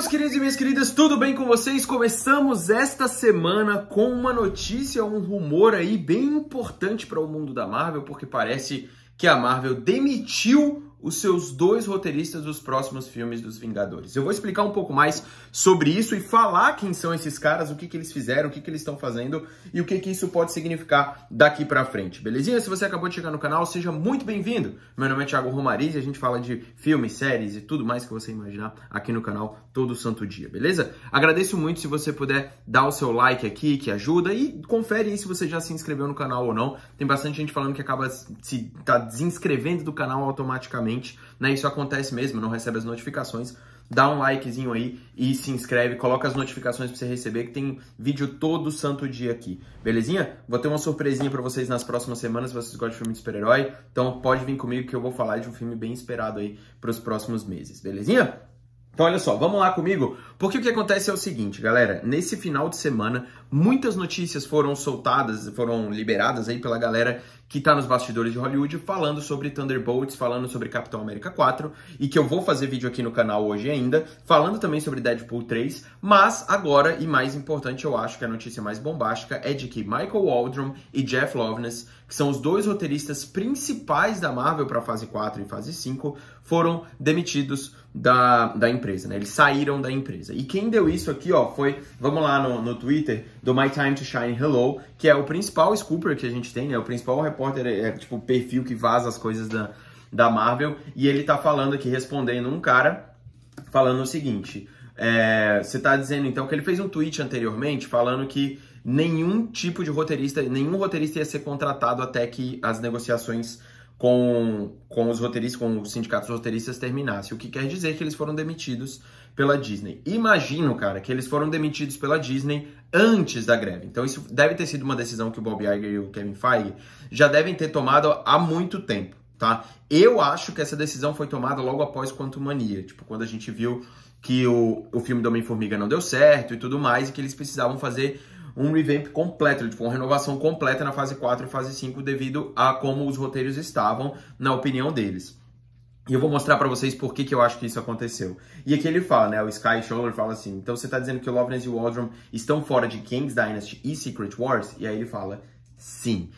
meus queridos e minhas queridas, tudo bem com vocês? Começamos esta semana com uma notícia, um rumor aí bem importante para o mundo da Marvel, porque parece que a Marvel demitiu os seus dois roteiristas dos próximos filmes dos Vingadores. Eu vou explicar um pouco mais sobre isso e falar quem são esses caras, o que, que eles fizeram, o que, que eles estão fazendo e o que, que isso pode significar daqui para frente, belezinha? Se você acabou de chegar no canal, seja muito bem-vindo! Meu nome é Thiago Romariz e a gente fala de filmes, séries e tudo mais que você imaginar aqui no canal todo santo dia, beleza? Agradeço muito se você puder dar o seu like aqui, que ajuda, e confere aí se você já se inscreveu no canal ou não. Tem bastante gente falando que acaba se tá desinscrevendo do canal automaticamente diariamente, né? Isso acontece mesmo, não recebe as notificações. Dá um likezinho aí e se inscreve, coloca as notificações para você receber que tem vídeo todo santo dia aqui, belezinha? Vou ter uma surpresinha para vocês nas próximas semanas, se vocês gostam de filme de super-herói, então pode vir comigo que eu vou falar de um filme bem esperado aí para os próximos meses, belezinha? Então, olha só, vamos lá comigo, porque o que acontece é o seguinte, galera. Nesse final de semana, muitas notícias foram soltadas, foram liberadas aí pela galera que está nos bastidores de Hollywood, falando sobre Thunderbolts, falando sobre Capitão América 4, e que eu vou fazer vídeo aqui no canal hoje ainda, falando também sobre Deadpool 3. Mas agora, e mais importante, eu acho que a notícia mais bombástica é de que Michael Waldron e Jeff Loveness, que são os dois roteiristas principais da Marvel para fase 4 e fase 5, foram demitidos da, da empresa, né? Eles saíram da empresa. E quem deu isso aqui, ó, foi, vamos lá no, no Twitter, do My Time to Shine Hello, que é o principal scooper que a gente tem, né? O principal repórter, é, é tipo o perfil que vaza as coisas da, da Marvel. E ele tá falando aqui, respondendo um cara, falando o seguinte: é, você tá dizendo então que ele fez um tweet anteriormente falando que nenhum tipo de roteirista, nenhum roteirista ia ser contratado até que as negociações com, com os roteiristas, com os sindicatos roteiristas terminasse. O que quer dizer que eles foram demitidos pela Disney. Imagino, cara, que eles foram demitidos pela Disney antes da greve. Então isso deve ter sido uma decisão que o Bob Iger e o Kevin Feige já devem ter tomado há muito tempo, tá? Eu acho que essa decisão foi tomada logo após Quanto Mania, tipo, quando a gente viu que o, o filme do Homem-Formiga não deu certo e tudo mais, e que eles precisavam fazer um revamp completo, tipo, uma renovação completa na fase 4 e fase 5 devido a como os roteiros estavam, na opinião deles. E eu vou mostrar para vocês por que, que eu acho que isso aconteceu. E aqui ele fala, né? O Sky Scholar fala assim: então você tá dizendo que o Loveness e o Waldron estão fora de King's Dynasty e Secret Wars? E aí ele fala: sim.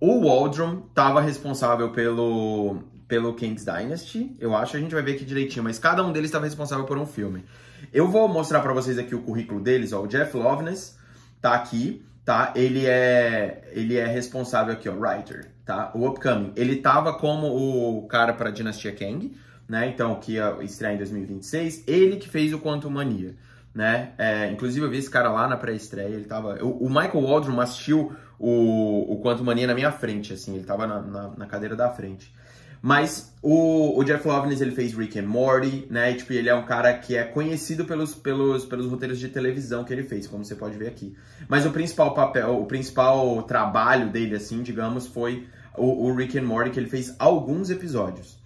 O Waldron estava responsável pelo, pelo King's Dynasty, eu acho, a gente vai ver aqui direitinho, mas cada um deles estava responsável por um filme. Eu vou mostrar para vocês aqui o currículo deles, ó, o Jeff Loveness, tá aqui, tá? Ele é, ele é responsável aqui, ó, writer, tá? O Upcoming, ele tava como o cara para Dinastia Kang, né? Então, que ia estrear em 2026, ele que fez o Quantum Mania, né? É, inclusive, eu vi esse cara lá na pré-estreia, ele tava... O, o, Michael Waldron assistiu o, o Quantum Mania na minha frente, assim, ele tava na, na, na cadeira da frente. Mas o, o Jeff Loveness, ele fez Rick and Morty, né? E, tipo, ele é um cara que é conhecido pelos, pelos, pelos roteiros de televisão que ele fez, como você pode ver aqui. Mas o principal papel, o principal trabalho dele, assim, digamos, foi o, o Rick and Morty, que ele fez alguns episódios.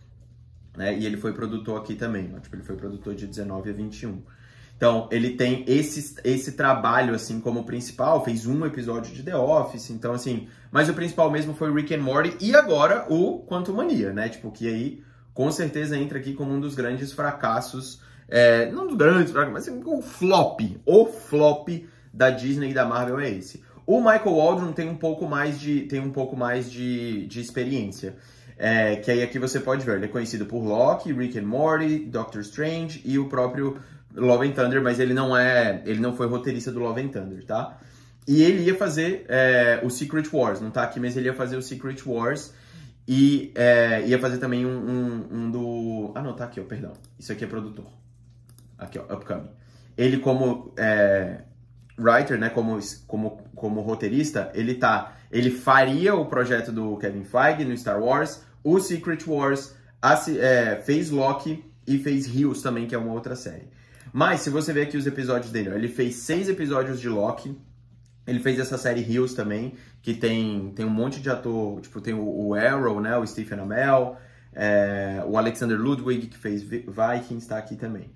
Né? E ele foi produtor aqui também, né? tipo, ele foi produtor de 19 a 21. Então, ele tem esse, esse trabalho, assim, como principal. Fez um episódio de The Office, então, assim... Mas o principal mesmo foi Rick and Morty e agora o Quanto Mania, né? Tipo, que aí, com certeza, entra aqui como um dos grandes fracassos... É, não dos grandes fracassos, mas assim, o flop. O flop da Disney e da Marvel é esse. O Michael Waldron tem um pouco mais de, tem um pouco mais de, de experiência. É, que aí aqui você pode ver, ele é conhecido por Loki, Rick and Morty, Doctor Strange e o próprio Love and Thunder, mas ele não é, ele não foi roteirista do Love and Thunder, tá? E ele ia fazer é, o Secret Wars, não tá aqui, mas ele ia fazer o Secret Wars e é, ia fazer também um, um, um, do. Ah, não, tá aqui, ó, perdão. Isso aqui é produtor. Aqui, ó, Upcoming. Ele, como é, writer, né, como, como, como roteirista, ele tá. Ele faria o projeto do Kevin Feige no Star Wars, o Secret Wars, a, é, fez Loki e fez Rios também, que é uma outra série. Mas se você ver aqui os episódios dele, ó, ele fez seis episódios de Loki, ele fez essa série Rios também, que tem, tem um monte de ator, tipo, tem o, o Arrow, né, o Stephen Amell, é, o Alexander Ludwig, que fez Vikings, tá aqui também.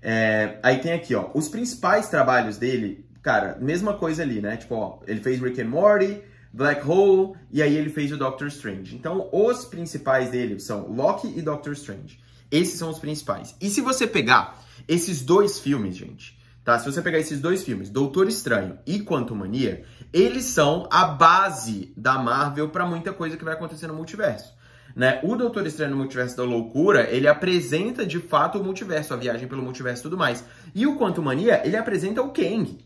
É, aí tem aqui, ó, os principais trabalhos dele, cara, mesma coisa ali, né, tipo, ó, ele fez Rick and Morty, Black Hole, e aí ele fez o Doctor Strange. Então, os principais dele são Loki e Doctor Strange. Esses são os principais. E se você pegar esses dois filmes, gente, tá? Se você pegar esses dois filmes, Doutor Estranho e Quanto Mania, eles são a base da Marvel para muita coisa que vai acontecer no multiverso. Né? O Doutor Estranho no Multiverso da Loucura, ele apresenta de fato o multiverso, a viagem pelo multiverso e tudo mais. E o Quanto Mania, ele apresenta o Kang,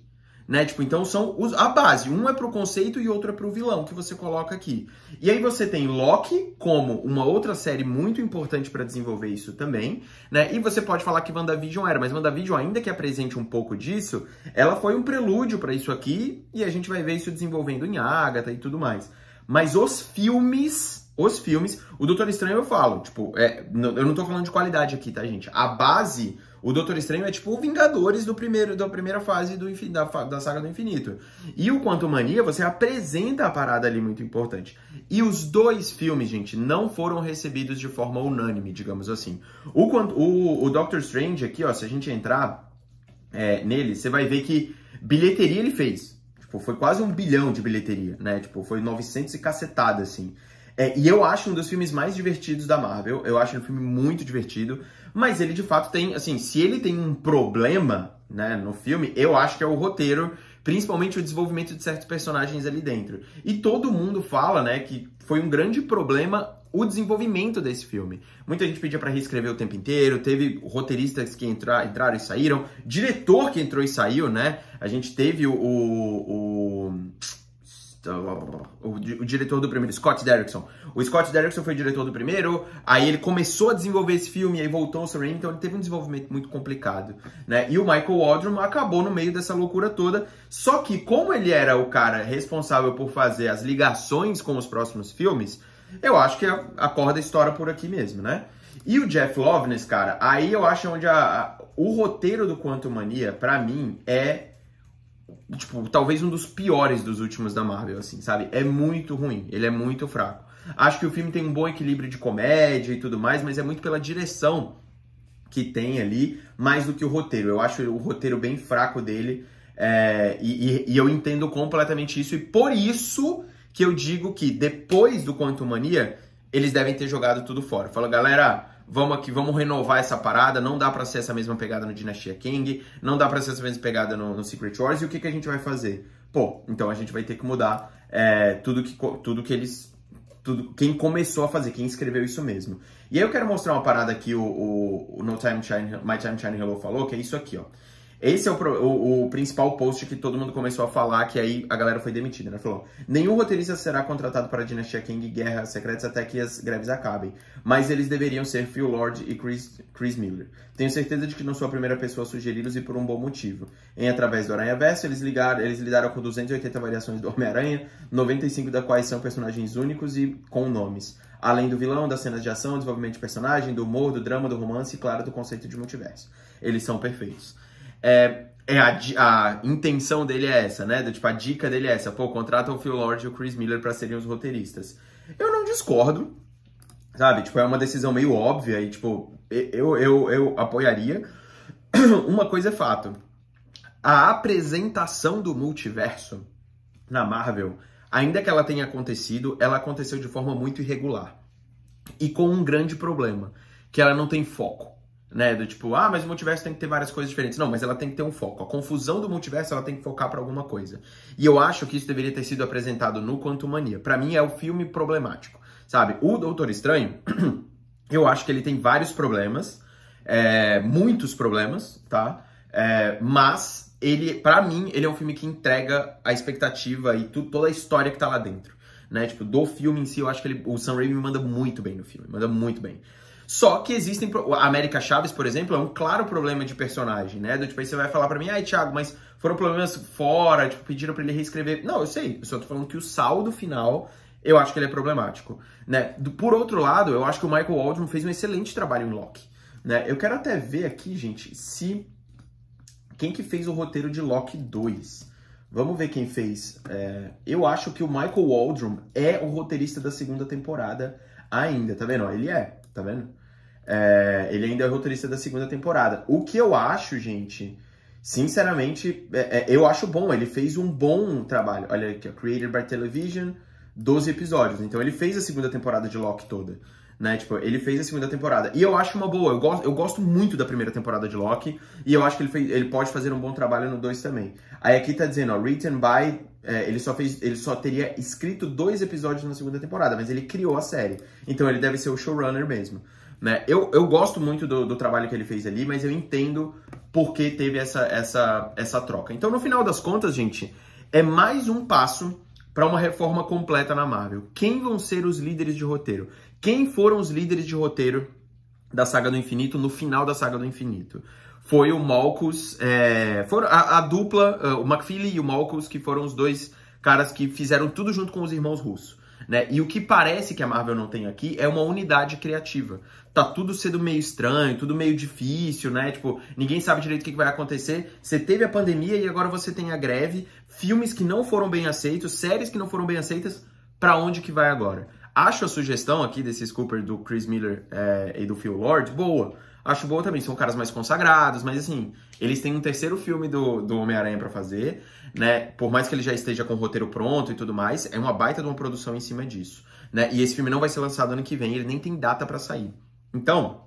né? Tipo, então são os, a base. Um é pro conceito e outro é pro vilão que você coloca aqui. E aí você tem Loki como uma outra série muito importante para desenvolver isso também, né? E você pode falar que WandaVision era, mas WandaVision, ainda que apresente um pouco disso, ela foi um prelúdio para isso aqui e a gente vai ver isso desenvolvendo em Agatha e tudo mais. Mas os filmes os filmes. O Doutor Estranho eu falo, tipo, é, eu não tô falando de qualidade aqui, tá, gente? A base o Doutor Estranho é tipo o Vingadores do primeiro, da primeira fase do, da, da saga do infinito. E o Quanto Mania, você apresenta a parada ali muito importante. E os dois filmes, gente, não foram recebidos de forma unânime, digamos assim. O, o, o Doctor Strange aqui, ó, se a gente entrar é, nele, você vai ver que bilheteria ele fez. Tipo, foi quase um bilhão de bilheteria, né? Tipo, foi 900 e cacetada, assim. É, e eu acho um dos filmes mais divertidos da Marvel. Eu acho um filme muito divertido. Mas ele de fato tem, assim, se ele tem um problema né, no filme, eu acho que é o roteiro principalmente o desenvolvimento de certos personagens ali dentro. E todo mundo fala, né, que foi um grande problema o desenvolvimento desse filme. Muita gente pedia para reescrever o tempo inteiro, teve roteiristas que entra, entraram e saíram, diretor que entrou e saiu, né? A gente teve o, o, o, o diretor do primeiro, Scott Derrickson. O Scott Derrickson foi o diretor do primeiro, aí ele começou a desenvolver esse filme, aí voltou o Sam então ele teve um desenvolvimento muito complicado, né? E o Michael Waldron acabou no meio dessa loucura toda, só que como ele era o cara responsável por fazer as ligações com os próximos filmes, eu acho que a, a corda estoura por aqui mesmo, né? E o Jeff Loveness, cara, aí eu acho onde a, a, o roteiro do Quantum Mania, pra mim, é tipo, talvez um dos piores dos últimos da Marvel, assim, sabe? É muito ruim, ele é muito fraco. Acho que o filme tem um bom equilíbrio de comédia e tudo mais, mas é muito pela direção que tem ali, mais do que o roteiro. Eu acho o roteiro bem fraco dele, é, e, e, e eu entendo completamente isso, e por isso que eu digo que depois do Mania eles devem ter jogado tudo fora. Falou, galera, vamos aqui, vamos renovar essa parada, não dá para ser essa mesma pegada no Dynasty King, não dá para ser essa mesma pegada no, no, Secret Wars, e o que, que a gente vai fazer? Pô, então a gente vai ter que mudar é, tudo, que, tudo que eles... Tudo, quem começou a fazer, quem escreveu isso mesmo. E aí eu quero mostrar uma parada que o, o, o No Time China, My Time China Hello falou, que é isso aqui, ó. Esse é o, o, o, principal post que todo mundo começou a falar, que aí a galera foi demitida, né? Falou, nenhum roteirista será contratado para a Dinastia King e Guerra Secretas até que as greves acabem, mas eles deveriam ser Phil Lord e Chris, Chris Miller. Tenho certeza de que não sou a primeira pessoa a sugeri-los e por um bom motivo. Em Através do Aranha Verso, eles, ligaram, eles lidaram com 280 variações do Homem-Aranha, 95 da quais são personagens únicos e com nomes. Além do vilão, das cenas de ação, desenvolvimento de personagem, do humor, do drama, do romance e, claro, do conceito de multiverso. Eles são perfeitos. É, é a, a, intenção dele é essa, né? tipo, a dica dele é essa. Pô, contrata o Phil Lord e o Chris Miller para serem os roteiristas. Eu não discordo, sabe? Tipo, é uma decisão meio óbvia e, tipo, eu, eu, eu apoiaria. uma coisa é fato. A apresentação do multiverso na Marvel, ainda que ela tenha acontecido, ela aconteceu de forma muito irregular. E com um grande problema, que ela não tem foco né? Do tipo, ah, mas o multiverso tem que ter várias coisas diferentes. Não, mas ela tem que ter um foco. A confusão do multiverso, ela tem que focar para alguma coisa. E eu acho que isso deveria ter sido apresentado no Quanto Mania. Para mim é o filme problemático, sabe? O Doutor Estranho, eu acho que ele tem vários problemas, é, muitos problemas, tá? É, mas ele, para mim, ele é um filme que entrega a expectativa e tu, toda a história que tá lá dentro, né? Tipo, do filme em si, eu acho que ele, o Sam Raimi manda muito bem no filme, manda muito bem. Só que existem. A América Chaves, por exemplo, é um claro problema de personagem, né? Do tipo, aí você vai falar para mim, ai, Thiago, mas foram problemas fora, tipo, pediram pra ele reescrever. Não, eu sei. Eu só tô falando que o saldo final eu acho que ele é problemático. Né? Por outro lado, eu acho que o Michael Waldron fez um excelente trabalho em Loki. Né? Eu quero até ver aqui, gente, se. Quem que fez o roteiro de Loki 2? Vamos ver quem fez. É... Eu acho que o Michael Waldron é o roteirista da segunda temporada ainda, tá vendo? Ele é tá vendo? É, ele ainda é o roteirista da segunda temporada. O que eu acho, gente, sinceramente, é, é, eu acho bom. Ele fez um bom trabalho. Olha aqui, ó, Created by Television, 12 episódios. Então ele fez a segunda temporada de Loki toda né? Tipo, ele fez a segunda temporada. E eu acho uma boa, eu gosto, eu gosto muito da primeira temporada de Loki, e eu acho que ele, fez, ele pode fazer um bom trabalho no 2 também. Aí aqui tá dizendo, ó, written by. É, ele, só fez, ele só teria escrito dois episódios na segunda temporada, mas ele criou a série. Então ele deve ser o showrunner mesmo. Né? Eu, eu gosto muito do, do trabalho que ele fez ali, mas eu entendo por que teve essa, essa, essa troca. Então, no final das contas, gente, é mais um passo para uma reforma completa na Marvel. Quem vão ser os líderes de roteiro? Quem foram os líderes de roteiro da Saga do Infinito no final da Saga do Infinito? Foi o Malkus, é, foram a, a dupla, é, o McFeely e o Malkus, que foram os dois caras que fizeram tudo junto com os irmãos russos. Né? E o que parece que a Marvel não tem aqui é uma unidade criativa. Tá tudo sendo meio estranho, tudo meio difícil, né? Tipo, ninguém sabe direito o que vai acontecer. Você teve a pandemia e agora você tem a greve, filmes que não foram bem aceitos, séries que não foram bem aceitas, para onde que vai agora? Acho a sugestão aqui desse Scooper do Chris Miller é, e do Phil Lord boa. Acho boa também, são caras mais consagrados, mas assim, eles têm um terceiro filme do, do Homem-Aranha para fazer, né? Por mais que ele já esteja com o roteiro pronto e tudo mais, é uma baita de uma produção em cima disso, né? E esse filme não vai ser lançado ano que vem, ele nem tem data para sair. Então,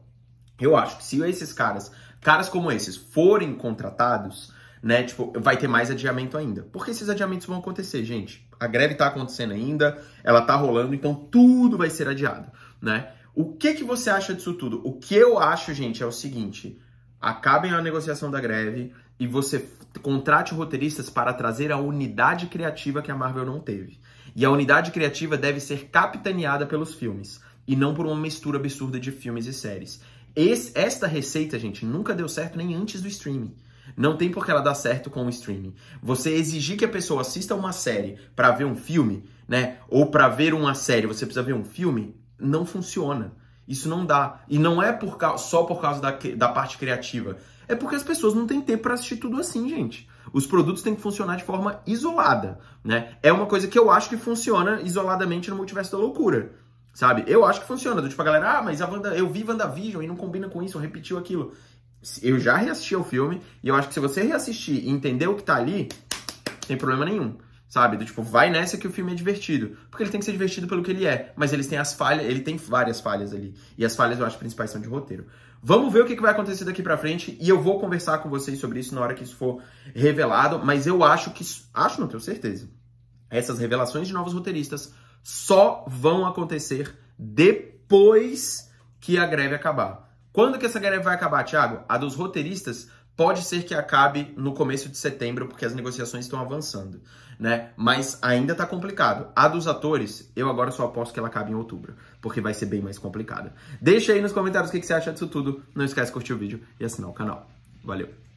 eu acho que se esses caras, caras como esses, forem contratados, né? Tipo, vai ter mais adiamento ainda. Porque esses adiamentos vão acontecer, gente. A greve tá acontecendo ainda, ela tá rolando, então tudo vai ser adiado, né? O que que você acha disso tudo? O que eu acho, gente, é o seguinte, acabem a negociação da greve e você contrate roteiristas para trazer a unidade criativa que a Marvel não teve. E a unidade criativa deve ser capitaneada pelos filmes e não por uma mistura absurda de filmes e séries. Esse, esta receita, gente, nunca deu certo nem antes do streaming. Não tem por que ela dar certo com o streaming. Você exigir que a pessoa assista uma série para ver um filme, né? Ou para ver uma série, você precisa ver um filme, não funciona. Isso não dá. E não é por só por causa da, da parte criativa. É porque as pessoas não têm tempo para assistir tudo assim, gente. Os produtos têm que funcionar de forma isolada, né? É uma coisa que eu acho que funciona isoladamente no Multiverso da Loucura, sabe? Eu acho que funciona. tipo, a galera, ah, mas a Wanda, eu vi WandaVision e não combina com isso, repetiu aquilo. Eu já reassisti ao filme e eu acho que se você reassistir e entender o que tá ali, tem problema nenhum sabe? Do tipo, vai nessa que o filme é divertido. Porque ele tem que ser divertido pelo que ele é. Mas eles têm as falhas, ele tem várias falhas ali. E as falhas, eu acho, principais são de roteiro. Vamos ver o que vai acontecer daqui pra frente. E eu vou conversar com vocês sobre isso na hora que isso for revelado. Mas eu acho que. Acho, não tenho certeza. Essas revelações de novos roteiristas só vão acontecer depois que a greve acabar. Quando que essa greve vai acabar, Thiago? A dos roteiristas Pode ser que acabe no começo de setembro, porque as negociações estão avançando, né? Mas ainda tá complicado. A dos atores, eu agora só aposto que ela acabe em outubro, porque vai ser bem mais complicada. Deixa aí nos comentários o que você acha disso tudo. Não esquece de curtir o vídeo e assinar o canal. Valeu!